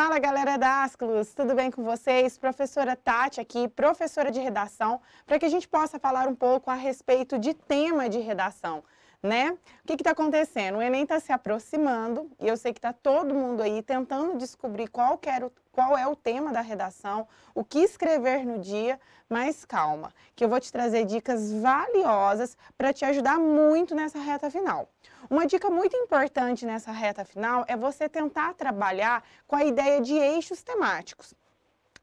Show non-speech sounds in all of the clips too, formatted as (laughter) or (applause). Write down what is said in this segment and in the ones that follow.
Fala galera da Asclus, tudo bem com vocês? Professora Tati aqui, professora de redação, para que a gente possa falar um pouco a respeito de tema de redação, né? O que está acontecendo? O Enem está se aproximando e eu sei que está todo mundo aí tentando descobrir qual, era o, qual é o tema da redação, o que escrever no dia, mas calma, que eu vou te trazer dicas valiosas para te ajudar muito nessa reta final. Uma dica muito importante nessa reta final é você tentar trabalhar com a ideia de eixos temáticos.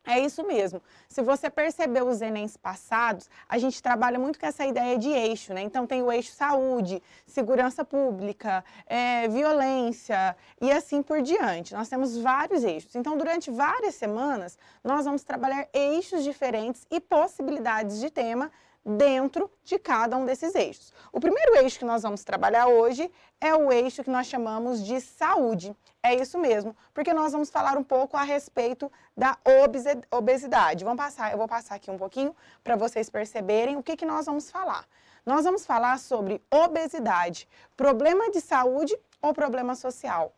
É isso mesmo. Se você percebeu os Enems passados, a gente trabalha muito com essa ideia de eixo, né? Então tem o eixo saúde, segurança pública, é, violência e assim por diante. Nós temos vários eixos. Então, durante várias semanas, nós vamos trabalhar eixos diferentes e possibilidades de tema dentro de cada um desses eixos. O primeiro eixo que nós vamos trabalhar hoje é o eixo que nós chamamos de saúde. É isso mesmo, porque nós vamos falar um pouco a respeito da obesidade. Vamos passar, eu vou passar aqui um pouquinho para vocês perceberem o que, que nós vamos falar. Nós vamos falar sobre obesidade, problema de saúde ou problema social.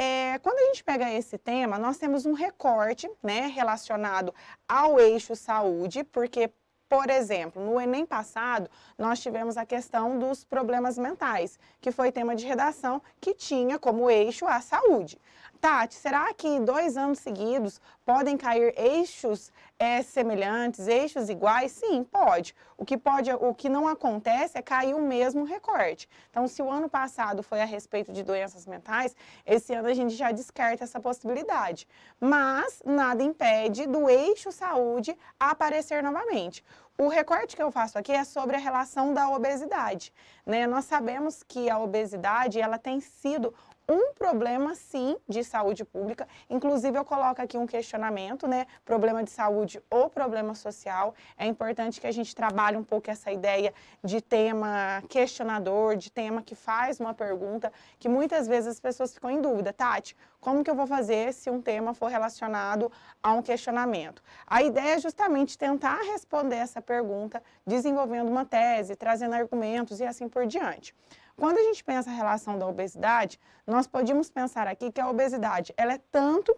É, quando a gente pega esse tema, nós temos um recorte né, relacionado ao eixo saúde, porque por exemplo, no Enem passado, nós tivemos a questão dos problemas mentais, que foi tema de redação que tinha como eixo a saúde. Tati, será que dois anos seguidos podem cair eixos é, semelhantes, eixos iguais? Sim, pode. O que, pode. o que não acontece é cair o mesmo recorte. Então, se o ano passado foi a respeito de doenças mentais, esse ano a gente já descarta essa possibilidade. Mas nada impede do eixo saúde aparecer novamente. O recorte que eu faço aqui é sobre a relação da obesidade. Né? Nós sabemos que a obesidade ela tem sido um problema, sim, de saúde pública. Inclusive, eu coloco aqui um questionamento, né? Problema de saúde ou problema social. É importante que a gente trabalhe um pouco essa ideia de tema questionador, de tema que faz uma pergunta, que muitas vezes as pessoas ficam em dúvida. Tati, como que eu vou fazer se um tema for relacionado a um questionamento? A ideia é justamente tentar responder essa pergunta, desenvolvendo uma tese, trazendo argumentos e assim por diante. Quando a gente pensa a relação da obesidade, nós podemos pensar aqui que a obesidade ela é tanto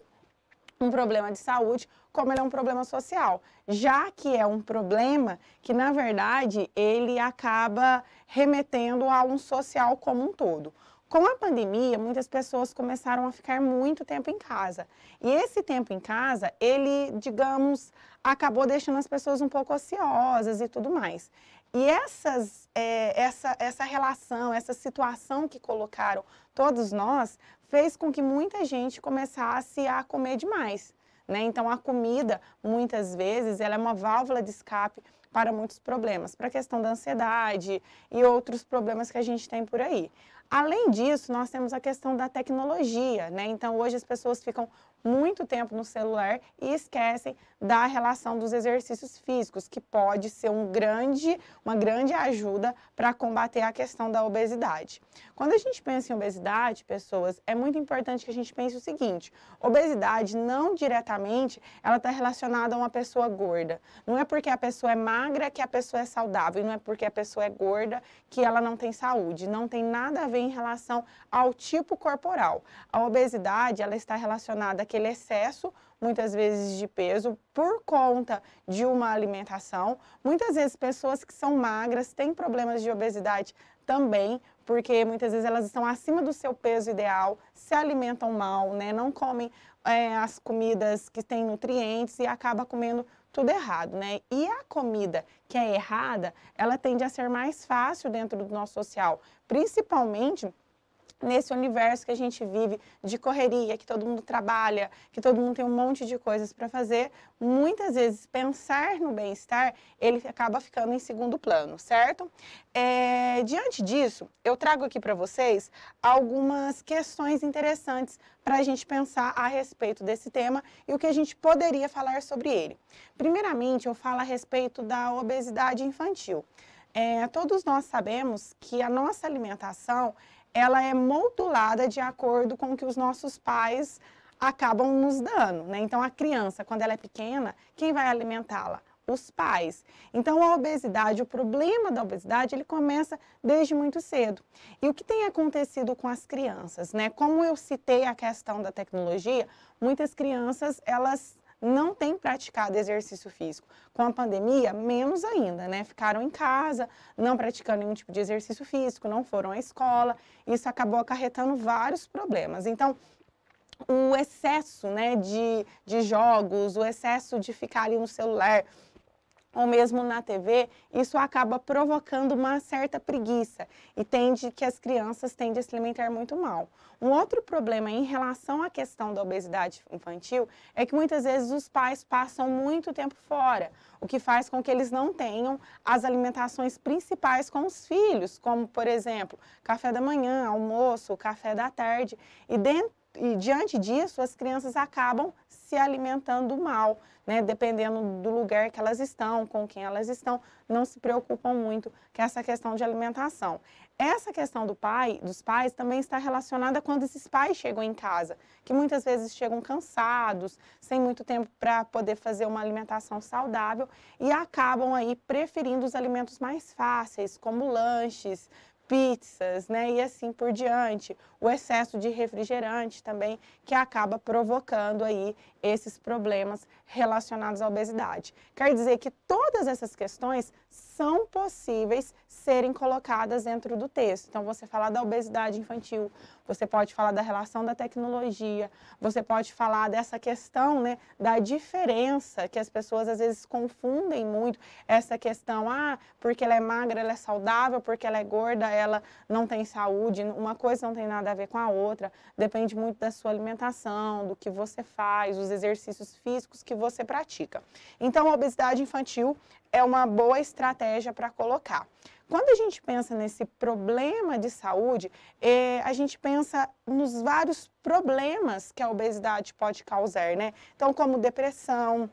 um problema de saúde, como ela é um problema social, já que é um problema que, na verdade, ele acaba remetendo a um social como um todo. Com a pandemia, muitas pessoas começaram a ficar muito tempo em casa. E esse tempo em casa, ele, digamos, acabou deixando as pessoas um pouco ociosas e tudo mais. E essas, é, essa, essa relação, essa situação que colocaram todos nós, fez com que muita gente começasse a comer demais. Né? Então, a comida, muitas vezes, ela é uma válvula de escape para muitos problemas, para a questão da ansiedade e outros problemas que a gente tem por aí. Além disso, nós temos a questão da tecnologia, né? Então, hoje as pessoas ficam muito tempo no celular e esquecem da relação dos exercícios físicos, que pode ser um grande, uma grande ajuda para combater a questão da obesidade. Quando a gente pensa em obesidade, pessoas, é muito importante que a gente pense o seguinte: obesidade não diretamente ela está relacionada a uma pessoa gorda. Não é porque a pessoa é má magra que a pessoa é saudável, e não é porque a pessoa é gorda que ela não tem saúde. Não tem nada a ver em relação ao tipo corporal. A obesidade, ela está relacionada àquele excesso muitas vezes de peso por conta de uma alimentação. Muitas vezes pessoas que são magras têm problemas de obesidade também, porque muitas vezes elas estão acima do seu peso ideal, se alimentam mal, né? não comem é, as comidas que têm nutrientes e acaba comendo tudo errado, né? E a comida que é errada, ela tende a ser mais fácil dentro do nosso social, principalmente nesse universo que a gente vive de correria, que todo mundo trabalha, que todo mundo tem um monte de coisas para fazer, muitas vezes pensar no bem-estar ele acaba ficando em segundo plano, certo? É, diante disso, eu trago aqui para vocês algumas questões interessantes para a gente pensar a respeito desse tema e o que a gente poderia falar sobre ele. Primeiramente, eu falo a respeito da obesidade infantil. É, todos nós sabemos que a nossa alimentação ela é modulada de acordo com o que os nossos pais acabam nos dando, né? Então a criança, quando ela é pequena, quem vai alimentá-la? Os pais. Então a obesidade, o problema da obesidade, ele começa desde muito cedo. E o que tem acontecido com as crianças, né? Como eu citei a questão da tecnologia, muitas crianças elas não têm praticado exercício físico. Com a pandemia, menos ainda, né? Ficaram em casa, não praticando nenhum tipo de exercício físico, não foram à escola. Isso acabou acarretando vários problemas. Então, o excesso né, de, de jogos, o excesso de ficar ali no celular, ou mesmo na TV, isso acaba provocando uma certa preguiça e tende que as crianças tendem a se alimentar muito mal. Um outro problema em relação à questão da obesidade infantil é que muitas vezes os pais passam muito tempo fora, o que faz com que eles não tenham as alimentações principais com os filhos, como, por exemplo, café da manhã, almoço, café da tarde. E dentro e diante disso, as crianças acabam se alimentando mal, né? Dependendo do lugar que elas estão, com quem elas estão, não se preocupam muito com essa questão de alimentação. Essa questão do pai, dos pais, também está relacionada quando esses pais chegam em casa, que muitas vezes chegam cansados, sem muito tempo para poder fazer uma alimentação saudável e acabam aí preferindo os alimentos mais fáceis, como lanches, pizzas, né? E assim por diante, o excesso de refrigerante também, que acaba provocando aí esses problemas relacionados à obesidade. Quer dizer que todas essas questões são possíveis serem colocadas dentro do texto. Então, você falar da obesidade infantil, você pode falar da relação da tecnologia, você pode falar dessa questão né, da diferença que as pessoas às vezes confundem muito essa questão, ah, porque ela é magra, ela é saudável, porque ela é gorda, ela não tem saúde, uma coisa não tem nada a ver com a outra. Depende muito da sua alimentação, do que você faz, os exercícios físicos que você pratica. Então, a obesidade infantil é uma boa estratégia para colocar. Quando a gente pensa nesse problema de saúde, é, a gente pensa nos vários problemas que a obesidade pode causar, né? Então, como depressão,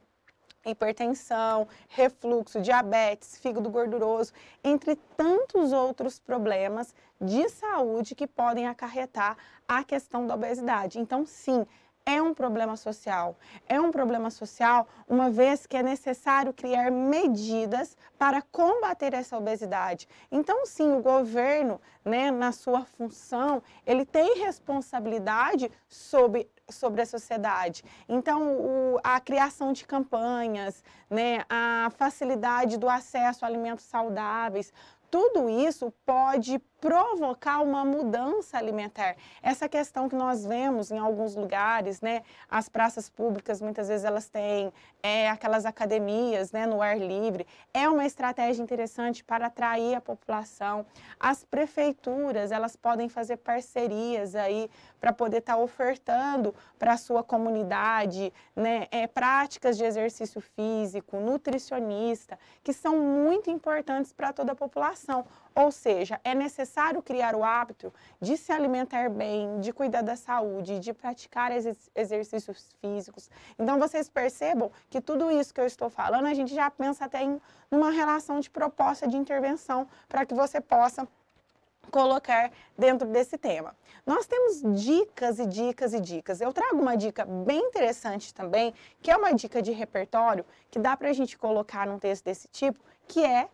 hipertensão, refluxo, diabetes, fígado gorduroso, entre tantos outros problemas de saúde que podem acarretar a questão da obesidade. Então, sim, é um problema social. É um problema social, uma vez que é necessário criar medidas para combater essa obesidade. Então, sim, o governo, né, na sua função, ele tem responsabilidade sobre sobre a sociedade. Então, o, a criação de campanhas, né, a facilidade do acesso a alimentos saudáveis, tudo isso pode provocar uma mudança alimentar. Essa questão que nós vemos em alguns lugares, né, as praças públicas muitas vezes elas têm é, aquelas academias, né, no ar livre, é uma estratégia interessante para atrair a população. As prefeituras elas podem fazer parcerias aí para poder estar tá ofertando para a sua comunidade, né, é, práticas de exercício físico, nutricionista, que são muito importantes para toda a população. Ou seja, é necessário criar o hábito de se alimentar bem, de cuidar da saúde, de praticar ex exercícios físicos. Então vocês percebam que tudo isso que eu estou falando, a gente já pensa até em uma relação de proposta de intervenção para que você possa colocar dentro desse tema. Nós temos dicas e dicas e dicas. Eu trago uma dica bem interessante também, que é uma dica de repertório que dá para a gente colocar num texto desse tipo, que é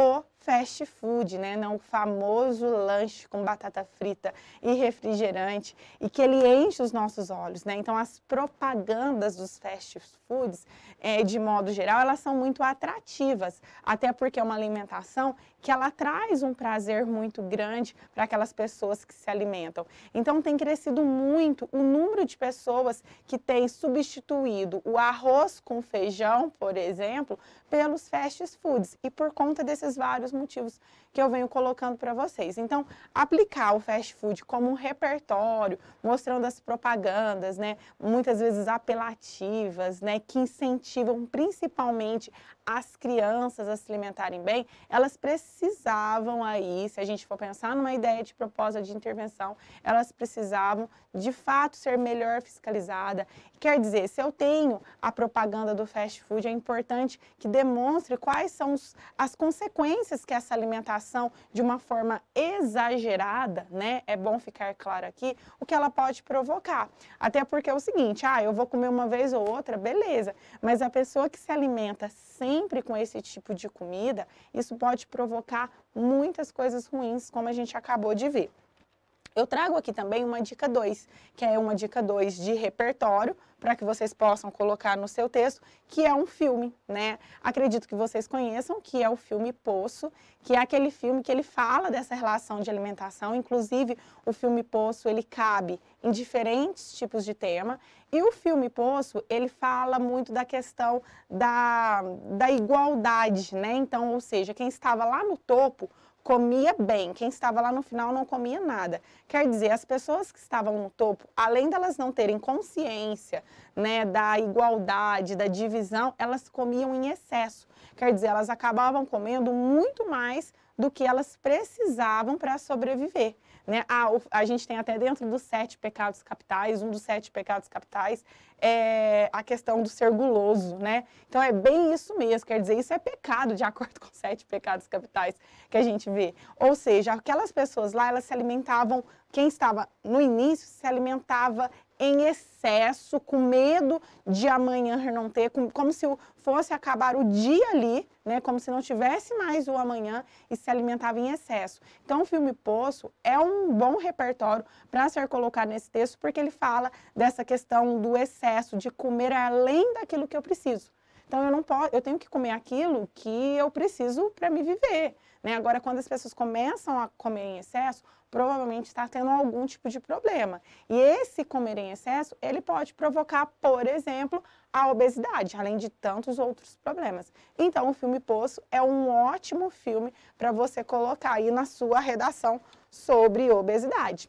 o fast food, né? Não o famoso lanche com batata frita e refrigerante e que ele enche os nossos olhos, né? Então as propagandas dos fast foods, é, de modo geral, elas são muito atrativas, até porque é uma alimentação que ela traz um prazer muito grande para aquelas pessoas que se alimentam. Então tem crescido muito o número de pessoas que têm substituído o arroz com feijão, por exemplo, pelos fast foods e por conta desses vários vários motivos que eu venho colocando para vocês. Então, aplicar o fast food como um repertório, mostrando as propagandas, né, muitas vezes apelativas, né, que incentivam principalmente as crianças a se alimentarem bem, elas precisavam aí, se a gente for pensar numa ideia de proposta de intervenção, elas precisavam de fato ser melhor fiscalizada. Quer dizer, se eu tenho a propaganda do fast food, é importante que demonstre quais são os, as consequências que essa alimentação de uma forma exagerada, né? É bom ficar claro aqui o que ela pode provocar. Até porque é o seguinte, ah, eu vou comer uma vez ou outra, beleza, mas a pessoa que se alimenta sem sempre com esse tipo de comida, isso pode provocar muitas coisas ruins, como a gente acabou de ver. Eu trago aqui também uma dica 2, que é uma dica 2 de repertório, para que vocês possam colocar no seu texto, que é um filme, né? Acredito que vocês conheçam, que é o filme Poço, que é aquele filme que ele fala dessa relação de alimentação, inclusive o filme Poço, ele cabe em diferentes tipos de tema, e o filme Poço, ele fala muito da questão da, da igualdade, né? Então, ou seja, quem estava lá no topo comia bem, quem estava lá no final não comia nada. Quer dizer, as pessoas que estavam no topo, além delas não terem consciência né, da igualdade, da divisão, elas comiam em excesso. Quer dizer, elas acabavam comendo muito mais do que elas precisavam para sobreviver. Né? a gente tem até dentro dos sete pecados capitais, um dos sete pecados capitais é a questão do ser guloso, né? Então é bem isso mesmo, quer dizer, isso é pecado de (laughs) acordo com os sete pecados capitais que a gente vê. Ou seja, aquelas pessoas lá, elas se alimentavam, quem estava no início se alimentava em excesso, com medo de amanhã não ter, como se fosse acabar o dia ali, né, como se não tivesse mais o amanhã e se alimentava em excesso. Então, o filme Poço é um bom repertório para ser colocado nesse texto, porque ele fala dessa questão do excesso, de comer além daquilo que eu preciso. Então eu não posso, eu tenho que comer aquilo que eu preciso para me viver. Né? Agora, quando as pessoas começam a comer em excesso, provavelmente está tendo algum tipo de problema. E esse comer em excesso, ele pode provocar, por exemplo, a obesidade, além de tantos outros problemas. Então, o filme Poço é um ótimo filme para você colocar aí na sua redação sobre obesidade.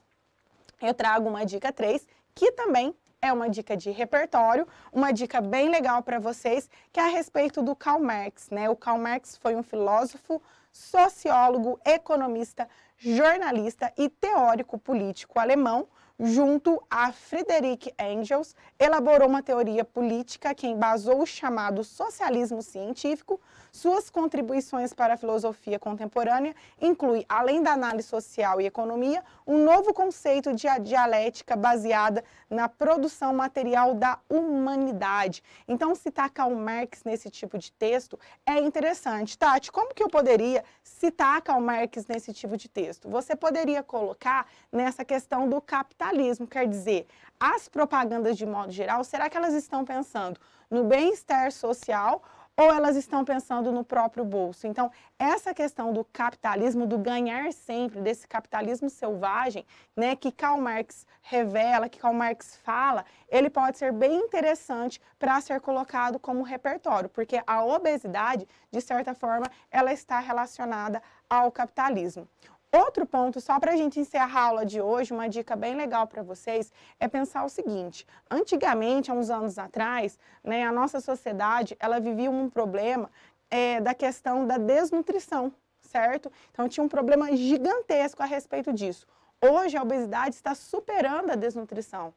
Eu trago uma dica 3, que também é uma dica de repertório, uma dica bem legal para vocês, que é a respeito do Karl Marx. Né? O Karl Marx foi um filósofo, sociólogo, economista, jornalista e teórico político alemão, junto a Frederic Engels, elaborou uma teoria política que embasou o chamado socialismo científico. Suas contribuições para a filosofia contemporânea incluem, além da análise social e economia, um novo conceito de dialética baseada na produção material da humanidade. Então, citar Karl Marx nesse tipo de texto é interessante. Tati, como que eu poderia citar Karl Marx nesse tipo de texto? Você poderia colocar nessa questão do capitalismo capitalismo. Quer dizer, as propagandas de modo geral, será que elas estão pensando no bem-estar social ou elas estão pensando no próprio bolso. Então, essa questão do capitalismo, do ganhar sempre, desse capitalismo selvagem, né, que Karl Marx revela, que Karl Marx fala, ele pode ser bem interessante para ser colocado como repertório, porque a obesidade, de certa forma, ela está relacionada ao capitalismo. Outro ponto, só para a gente encerrar a aula de hoje, uma dica bem legal para vocês é pensar o seguinte: antigamente, há uns anos atrás, né, a nossa sociedade ela vivia um problema é, da questão da desnutrição, certo? Então tinha um problema gigantesco a respeito disso. Hoje a obesidade está superando a desnutrição.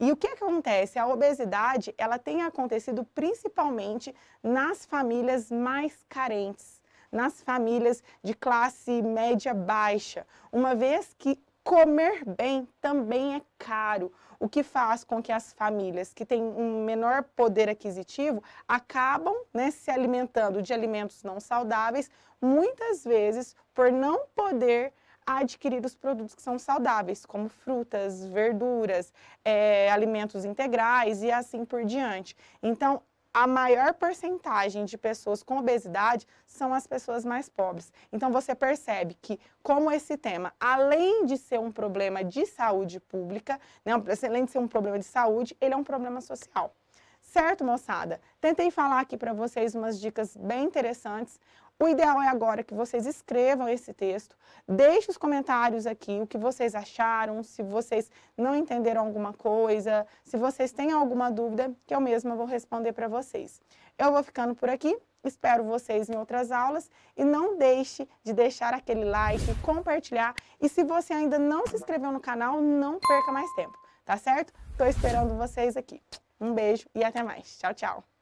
E o que acontece? A obesidade ela tem acontecido principalmente nas famílias mais carentes nas famílias de classe média baixa, uma vez que comer bem também é caro, o que faz com que as famílias que têm um menor poder aquisitivo acabam né, se alimentando de alimentos não saudáveis, muitas vezes por não poder adquirir os produtos que são saudáveis, como frutas, verduras, é, alimentos integrais e assim por diante. Então, a maior porcentagem de pessoas com obesidade são as pessoas mais pobres. Então você percebe que como esse tema, além de ser um problema de saúde pública, né, além de ser um problema de saúde, ele é um problema social. Certo, moçada? Tentei falar aqui para vocês umas dicas bem interessantes. O ideal é agora que vocês escrevam esse texto, deixem os comentários aqui o que vocês acharam, se vocês não entenderam alguma coisa, se vocês têm alguma dúvida, que eu mesma vou responder para vocês. Eu vou ficando por aqui, espero vocês em outras aulas e não deixe de deixar aquele like, compartilhar e se você ainda não se inscreveu no canal, não perca mais tempo, tá certo? Estou esperando vocês aqui. Um beijo e até mais. Tchau, tchau.